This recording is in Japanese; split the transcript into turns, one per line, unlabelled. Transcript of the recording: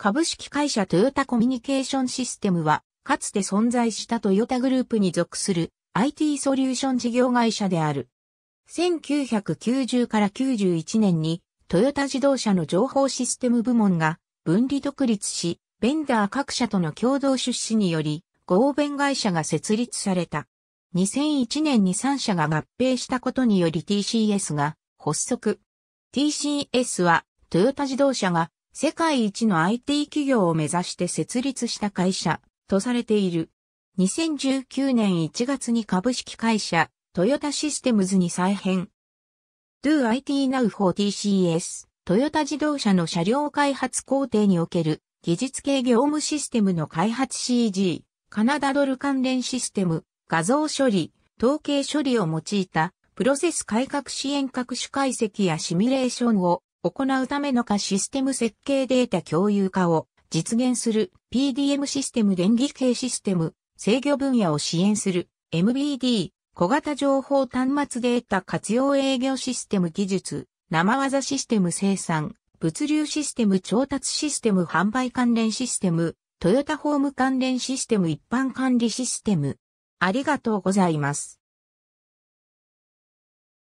株式会社トヨタコミュニケーションシステムは、かつて存在したトヨタグループに属する IT ソリューション事業会社である。1990から91年にトヨタ自動車の情報システム部門が分離独立し、ベンダー各社との共同出資により合弁会社が設立された。2001年に3社が合併したことにより TCS が発足。TCS はトヨタ自動車が世界一の IT 企業を目指して設立した会社とされている。2019年1月に株式会社トヨタシステムズに再編。Do IT Now for TCS トヨタ自動車の車両開発工程における技術系業務システムの開発 CG、カナダドル関連システム、画像処理、統計処理を用いたプロセス改革支援各種解析やシミュレーションを行うためのかシステム設計データ共有化を実現する PDM システム電気系システム制御分野を支援する MBD 小型情報端末データ活用営業システム技術生技システム生産物流システム調達システム販売関連システムトヨタホーム関連システム一般管理システムありがとうございます。